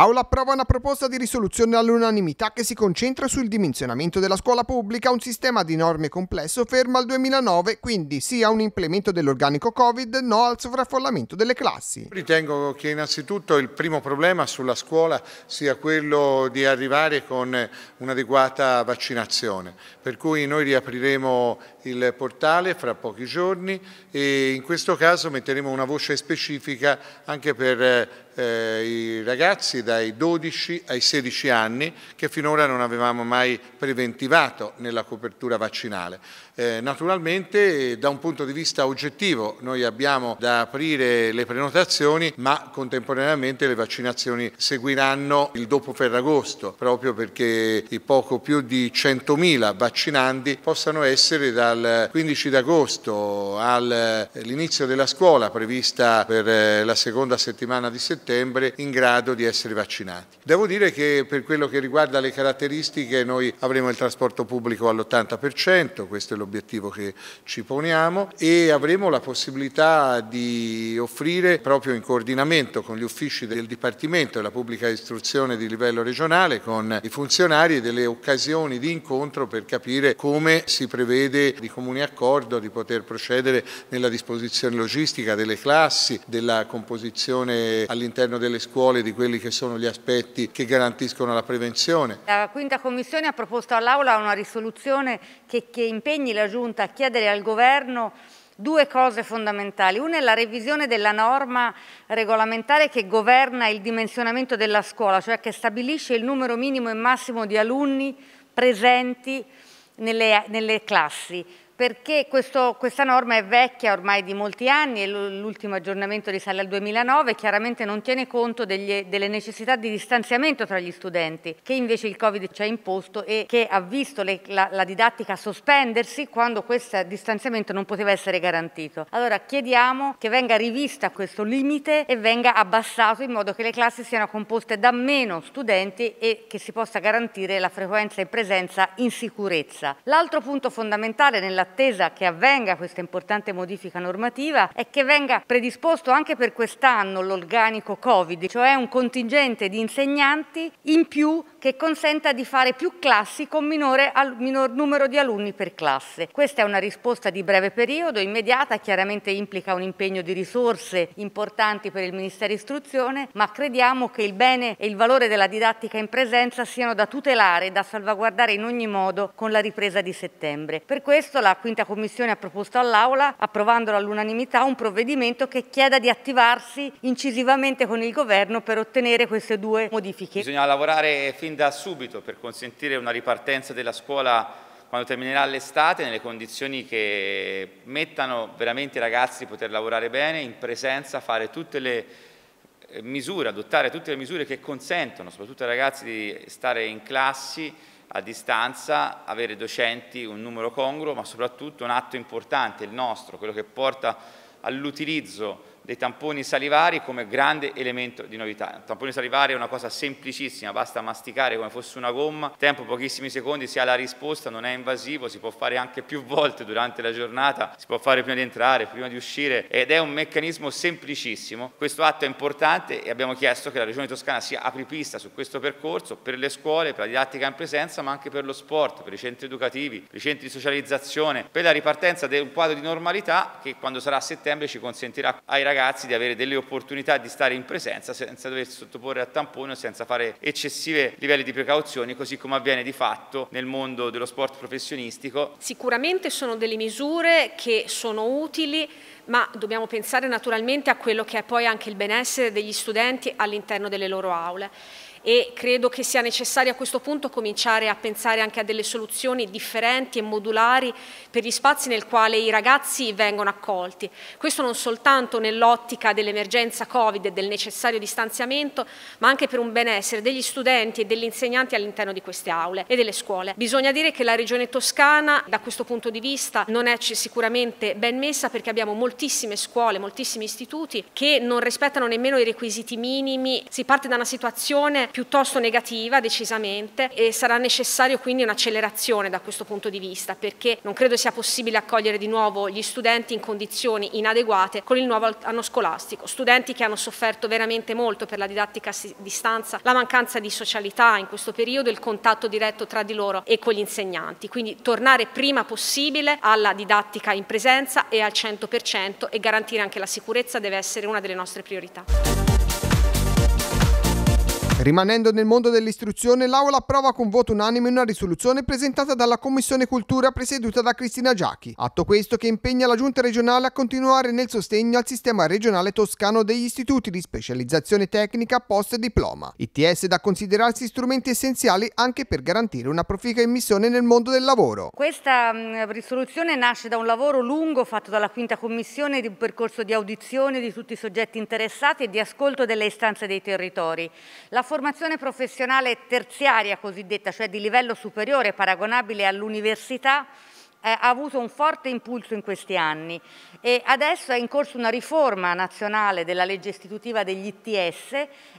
L'Aula approva una proposta di risoluzione all'unanimità che si concentra sul dimensionamento della scuola pubblica, un sistema di norme complesso fermo al 2009, quindi sì a un implemento dell'organico Covid, no al sovraffollamento delle classi. Ritengo che innanzitutto il primo problema sulla scuola sia quello di arrivare con un'adeguata vaccinazione, per cui noi riapriremo il portale fra pochi giorni e in questo caso metteremo una voce specifica anche per eh, i ragazzi dai 12 ai 16 anni che finora non avevamo mai preventivato nella copertura vaccinale. Eh, naturalmente da un punto di vista oggettivo noi abbiamo da aprire le prenotazioni ma contemporaneamente le vaccinazioni seguiranno il dopo Ferragosto proprio perché i poco più di 100.000 vaccinandi possano essere dal 15 d'agosto all'inizio della scuola prevista per eh, la seconda settimana di settembre settembre in grado di essere vaccinati. Devo dire che per quello che riguarda le caratteristiche noi avremo il trasporto pubblico all'80%, questo è l'obiettivo che ci poniamo e avremo la possibilità di offrire proprio in coordinamento con gli uffici del Dipartimento e la pubblica istruzione di livello regionale con i funzionari delle occasioni di incontro per capire come si prevede di comune accordo di poter procedere nella disposizione logistica delle classi, della composizione all'interno all'interno delle scuole di quelli che sono gli aspetti che garantiscono la prevenzione. La quinta commissione ha proposto all'Aula una risoluzione che, che impegni la Giunta a chiedere al Governo due cose fondamentali. Una è la revisione della norma regolamentare che governa il dimensionamento della scuola, cioè che stabilisce il numero minimo e massimo di alunni presenti nelle, nelle classi perché questo, questa norma è vecchia ormai di molti anni e l'ultimo aggiornamento risale al 2009 chiaramente non tiene conto degli, delle necessità di distanziamento tra gli studenti che invece il Covid ci ha imposto e che ha visto le, la, la, didattica sospendersi quando questo distanziamento non poteva essere garantito. Allora chiediamo che venga rivista questo limite e venga abbassato in modo che le classi siano composte da meno studenti e che si possa garantire la frequenza e presenza in sicurezza. L'altro punto fondamentale nella l'attesa che avvenga questa importante modifica normativa è che venga predisposto anche per quest'anno l'organico Covid, cioè un contingente di insegnanti in più che consenta di fare più classi con minore, al, minor numero di alunni per classe. Questa è una risposta di breve periodo, immediata, chiaramente implica un impegno di risorse importanti per il Ministero Istruzione, ma crediamo che il bene e il valore della didattica in presenza siano da tutelare da salvaguardare in ogni modo con la ripresa di settembre. Per questo la quinta commissione ha proposto all'Aula, approvandolo all'unanimità, un provvedimento che chieda di attivarsi incisivamente con il Governo per ottenere queste due modifiche. Bisogna lavorare fin da subito per consentire una ripartenza della scuola quando terminerà l'estate nelle condizioni che mettano veramente i ragazzi di poter lavorare bene, in presenza, fare tutte le eh, misure, adottare tutte le misure che consentono soprattutto ai ragazzi di stare in classi a distanza, avere docenti un numero congruo, ma soprattutto un atto importante, il nostro, quello che porta all'utilizzo dei tamponi salivari come grande elemento di novità. Il tampone salivari è una cosa semplicissima, basta masticare come fosse una gomma, tempo pochissimi secondi si ha la risposta, non è invasivo, si può fare anche più volte durante la giornata, si può fare prima di entrare, prima di uscire ed è un meccanismo semplicissimo. Questo atto è importante e abbiamo chiesto che la Regione Toscana sia apripista su questo percorso per le scuole, per la didattica in presenza, ma anche per lo sport, per i centri educativi, per i centri di socializzazione, per la ripartenza del quadro di normalità che quando sarà a settembre ci consentirà ai ragazzi ragazzi di avere delle opportunità di stare in presenza senza doversi sottoporre a tampone o senza fare eccessive livelli di precauzioni, così come avviene di fatto nel mondo dello sport professionistico. Sicuramente sono delle misure che sono utili ma dobbiamo pensare naturalmente a quello che è poi anche il benessere degli studenti all'interno delle loro aule e credo che sia necessario a questo punto cominciare a pensare anche a delle soluzioni differenti e modulari per gli spazi nel quale i ragazzi vengono accolti. Questo non soltanto nell'ottica dell'emergenza Covid e del necessario distanziamento, ma anche per un benessere degli studenti e degli insegnanti all'interno di queste aule e delle scuole. Bisogna dire che la Regione Toscana da questo punto di vista non è sicuramente ben messa perché abbiamo moltissime scuole, moltissimi istituti che non rispettano nemmeno i requisiti minimi. Si parte da una situazione piuttosto negativa decisamente e sarà necessario quindi un'accelerazione da questo punto di vista perché non credo sia possibile accogliere di nuovo gli studenti in condizioni inadeguate con il nuovo anno scolastico, studenti che hanno sofferto veramente molto per la didattica a distanza, la mancanza di socialità in questo periodo, il contatto diretto tra di loro e con gli insegnanti, quindi tornare prima possibile alla didattica in presenza e al 100% e garantire anche la sicurezza deve essere una delle nostre priorità. Rimanendo nel mondo dell'istruzione, l'Aula approva con voto unanime una risoluzione presentata dalla Commissione Cultura presieduta da Cristina Giachi. Atto questo che impegna la Giunta regionale a continuare nel sostegno al sistema regionale toscano degli istituti di specializzazione tecnica post diploma. ITS da considerarsi strumenti essenziali anche per garantire una proficua immissione nel mondo del lavoro. Questa risoluzione nasce da un lavoro lungo fatto dalla Quinta Commissione di un percorso di audizione di tutti i soggetti interessati e di ascolto delle istanze dei territori. La formazione professionale terziaria cosiddetta, cioè di livello superiore paragonabile all'università, eh, ha avuto un forte impulso in questi anni e adesso è in corso una riforma nazionale della legge istitutiva degli ITS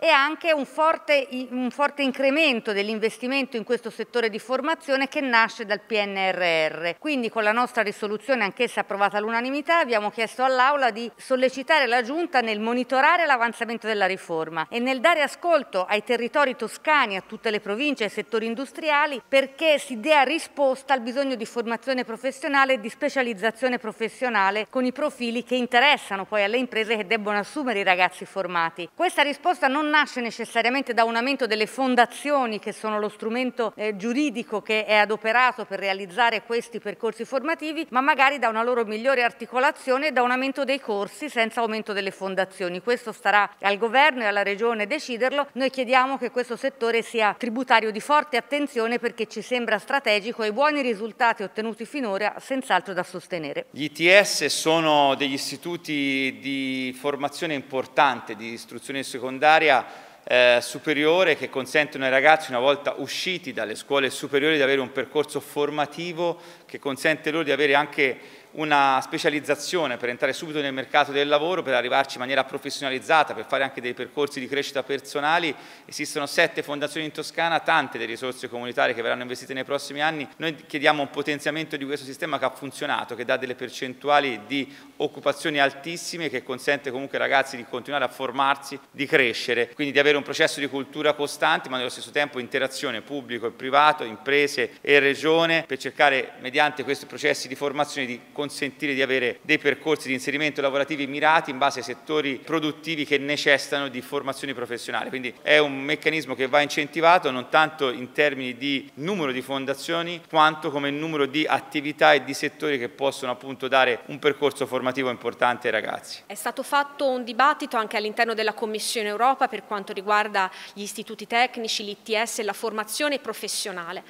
e anche un forte, un forte incremento dell'investimento in questo settore di formazione che nasce dal PNRR. Quindi con la nostra risoluzione, anch'essa approvata all'unanimità, abbiamo chiesto all'Aula di sollecitare la Giunta nel monitorare l'avanzamento della riforma e nel dare ascolto ai territori toscani, a tutte le province, e ai settori industriali perché si dia risposta al bisogno di formazione professionale e di specializzazione professionale con i profili che interessano poi alle imprese che debbono assumere i ragazzi formati. Questa risposta non nasce necessariamente da un aumento delle fondazioni che sono lo strumento eh, giuridico che è adoperato per realizzare questi percorsi formativi, ma magari da una loro migliore articolazione e da un aumento dei corsi senza aumento delle fondazioni. Questo starà al governo e alla regione deciderlo. Noi chiediamo che questo settore sia tributario di forte attenzione perché ci sembra strategico e i buoni risultati ottenuti finora finora senz'altro da sostenere. Gli ITS sono degli istituti di formazione importante, di istruzione secondaria eh, superiore che consentono ai ragazzi una volta usciti dalle scuole superiori di avere un percorso formativo che consente loro di avere anche una specializzazione per entrare subito nel mercato del lavoro, per arrivarci in maniera professionalizzata, per fare anche dei percorsi di crescita personali. Esistono sette fondazioni in Toscana, tante delle risorse comunitarie che verranno investite nei prossimi anni. Noi chiediamo un potenziamento di questo sistema che ha funzionato, che dà delle percentuali di occupazioni altissime, che consente comunque ai ragazzi di continuare a formarsi, di crescere, quindi di avere un processo di cultura costante, ma nello stesso tempo interazione pubblico e privato, imprese e regione, per cercare mediante questi processi di formazione di continuare consentire di avere dei percorsi di inserimento lavorativi mirati in base ai settori produttivi che necessitano di formazione professionale. Quindi è un meccanismo che va incentivato non tanto in termini di numero di fondazioni quanto come numero di attività e di settori che possono appunto dare un percorso formativo importante ai ragazzi. È stato fatto un dibattito anche all'interno della Commissione Europa per quanto riguarda gli istituti tecnici, l'ITS e la formazione professionale.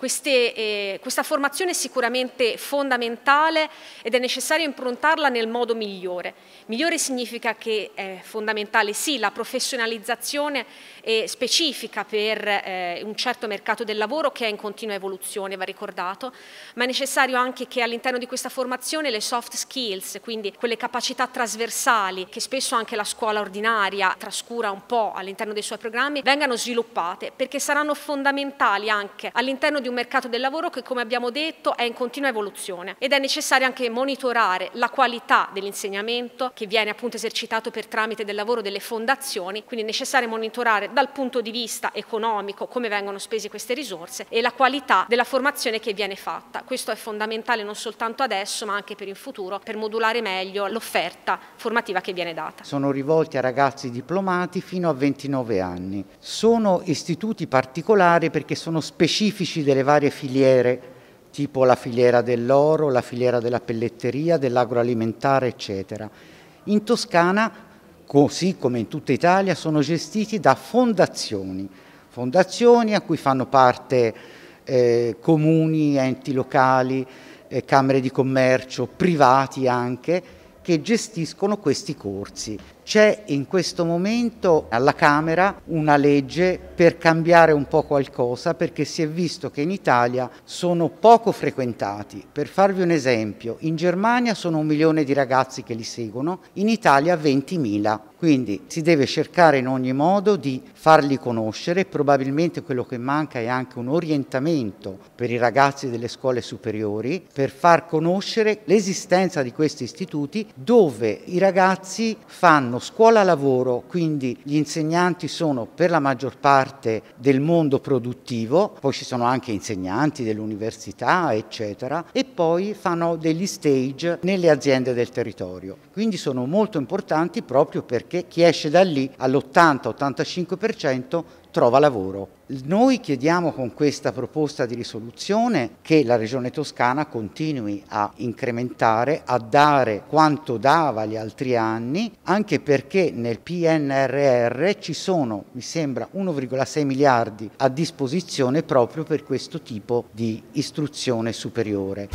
Queste, eh, questa formazione è sicuramente fondamentale ed è necessario improntarla nel modo migliore. Migliore significa che è fondamentale sì la professionalizzazione eh, specifica per eh, un certo mercato del lavoro che è in continua evoluzione, va ricordato, ma è necessario anche che all'interno di questa formazione le soft skills, quindi quelle capacità trasversali che spesso anche la scuola ordinaria trascura un po' all'interno dei suoi programmi, vengano sviluppate perché saranno fondamentali anche all'interno di un mercato del lavoro che, come abbiamo detto, è in continua evoluzione ed è necessario anche monitorare la qualità dell'insegnamento che viene appunto esercitato per tramite del lavoro delle fondazioni, quindi è necessario monitorare dal punto di vista economico come vengono spese queste risorse e la qualità della formazione che viene fatta. Questo è fondamentale non soltanto adesso ma anche per il futuro per modulare meglio l'offerta formativa che viene data. Sono rivolti a ragazzi diplomati fino a 29 anni. Sono istituti particolari perché sono specifici delle delle varie filiere, tipo la filiera dell'oro, la filiera della pelletteria, dell'agroalimentare, eccetera. In Toscana, così come in tutta Italia, sono gestiti da fondazioni, fondazioni a cui fanno parte eh, comuni, enti locali, eh, camere di commercio, privati anche, che gestiscono questi corsi. C'è in questo momento alla Camera una legge per cambiare un po' qualcosa perché si è visto che in Italia sono poco frequentati. Per farvi un esempio, in Germania sono un milione di ragazzi che li seguono, in Italia 20.000. Quindi si deve cercare in ogni modo di farli conoscere, probabilmente quello che manca è anche un orientamento per i ragazzi delle scuole superiori per far conoscere l'esistenza di questi istituti dove i ragazzi fanno scuola-lavoro, quindi gli insegnanti sono per la maggior parte del mondo produttivo, poi ci sono anche insegnanti dell'università, eccetera, e poi fanno degli stage nelle aziende del territorio. Quindi sono molto importanti proprio perché chi esce da lì all'80-85% trova lavoro. Noi chiediamo con questa proposta di risoluzione che la Regione Toscana continui a incrementare, a dare quanto dava gli altri anni, anche perché nel PNRR ci sono, mi sembra, 1,6 miliardi a disposizione proprio per questo tipo di istruzione superiore.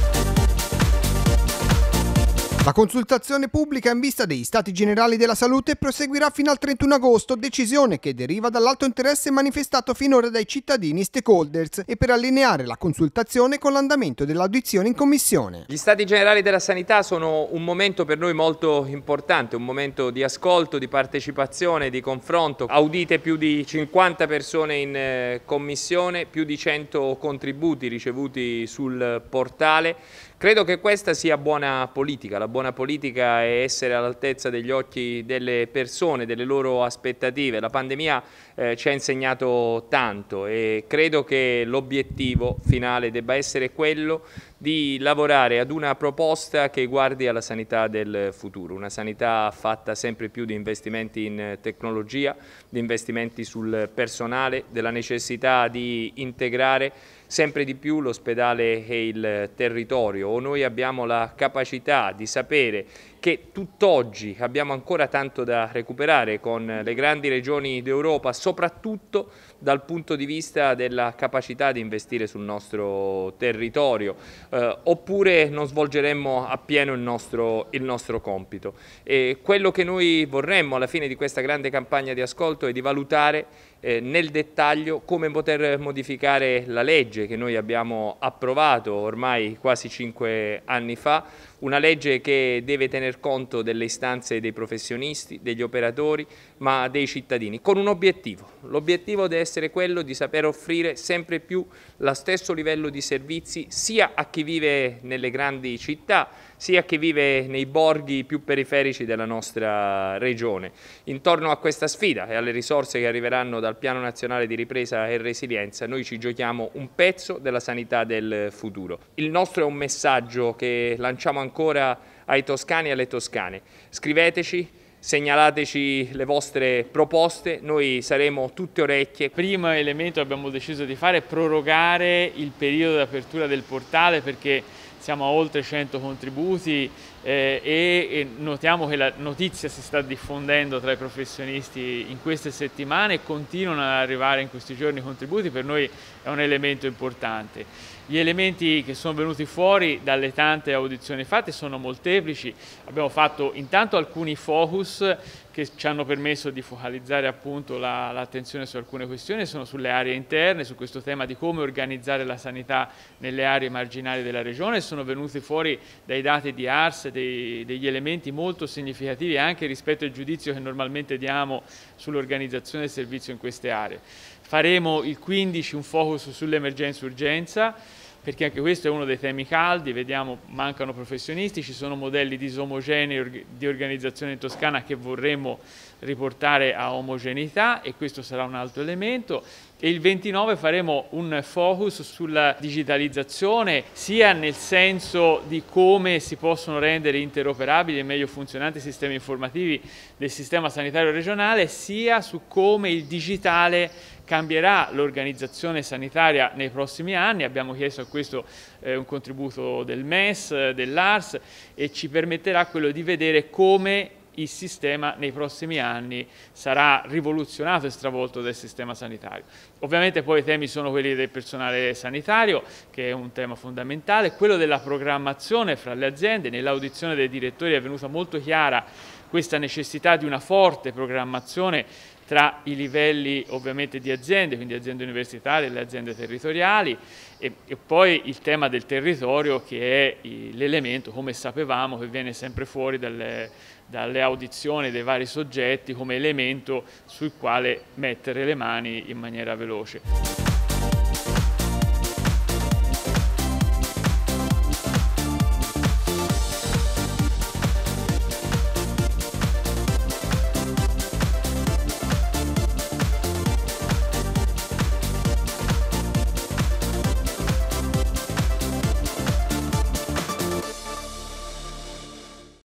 La consultazione pubblica in vista degli Stati Generali della Salute proseguirà fino al 31 agosto, decisione che deriva dall'alto interesse manifestato finora dai cittadini stakeholders e per allineare la consultazione con l'andamento dell'audizione in Commissione. Gli Stati Generali della Sanità sono un momento per noi molto importante, un momento di ascolto, di partecipazione, di confronto. Audite più di 50 persone in eh, Commissione, più di 100 contributi ricevuti sul portale Credo che questa sia buona politica, la buona politica è essere all'altezza degli occhi delle persone, delle loro aspettative. La pandemia eh, ci ha insegnato tanto e credo che l'obiettivo finale debba essere quello di lavorare ad una proposta che guardi alla sanità del futuro, una sanità fatta sempre più di investimenti in tecnologia, di investimenti sul personale, della necessità di integrare sempre di più l'ospedale e il territorio o noi abbiamo la capacità di sapere che tutt'oggi abbiamo ancora tanto da recuperare con le grandi regioni d'Europa, soprattutto dal punto di vista della capacità di investire sul nostro territorio, eh, oppure non svolgeremmo appieno il nostro, il nostro compito. E quello che noi vorremmo alla fine di questa grande campagna di ascolto è di valutare eh, nel dettaglio come poter modificare la legge che noi abbiamo approvato ormai quasi cinque anni fa, una legge che deve tener conto delle istanze dei professionisti, degli operatori, ma dei cittadini, con un obiettivo. L'obiettivo deve essere quello di saper offrire sempre più lo stesso livello di servizi sia a chi vive nelle grandi città, sia a chi vive nei borghi più periferici della nostra regione. Intorno a questa sfida e alle risorse che arriveranno dal Piano Nazionale di Ripresa e Resilienza, noi ci giochiamo un pezzo della sanità del futuro. Il nostro è un messaggio che lanciamo ancora ai toscani e alle toscane. Scriveteci segnalateci le vostre proposte, noi saremo tutte orecchie. primo elemento che abbiamo deciso di fare è prorogare il periodo di apertura del portale perché siamo a oltre 100 contributi eh, e, notiamo che la notizia si sta diffondendo tra i professionisti in queste settimane e continuano ad arrivare in questi giorni i contributi, per noi è un elemento importante. Gli elementi che sono venuti fuori dalle tante audizioni fatte sono molteplici. Abbiamo fatto intanto alcuni focus che ci hanno permesso di focalizzare l'attenzione la, su alcune questioni, sono sulle aree interne, su questo tema di come organizzare la sanità nelle aree marginali della regione, sono venuti fuori dai dati di ARS dei, degli elementi molto significativi anche rispetto al giudizio che normalmente diamo sull'organizzazione del servizio in queste aree. Faremo il 15 un focus sull'emergenza-urgenza, perché anche questo è uno dei temi caldi, vediamo mancano professionisti, ci sono modelli disomogenei di organizzazione in Toscana che vorremmo riportare a omogeneità e questo sarà un altro elemento. E il 29 faremo un focus sulla digitalizzazione, sia nel senso di come si possono rendere interoperabili e meglio funzionanti i sistemi informativi del sistema sanitario regionale, sia su come il digitale cambierà l'organizzazione sanitaria nei prossimi anni. Abbiamo chiesto a questo eh, un contributo del MES, eh, dell'ARS e ci permetterà quello di vedere come il sistema nei prossimi anni sarà rivoluzionato e stravolto dal sistema sanitario. Ovviamente poi i temi sono quelli del personale sanitario, che è un tema fondamentale, quello della programmazione fra le aziende, nell'audizione dei direttori è venuta molto chiara questa necessità di una forte programmazione tra i livelli ovviamente di aziende, quindi aziende universitarie e le aziende territoriali e, e, poi il tema del territorio che è l'elemento, come sapevamo, che viene sempre fuori dalle, dalle audizioni dei vari soggetti come elemento sul quale mettere le mani in maniera veloce.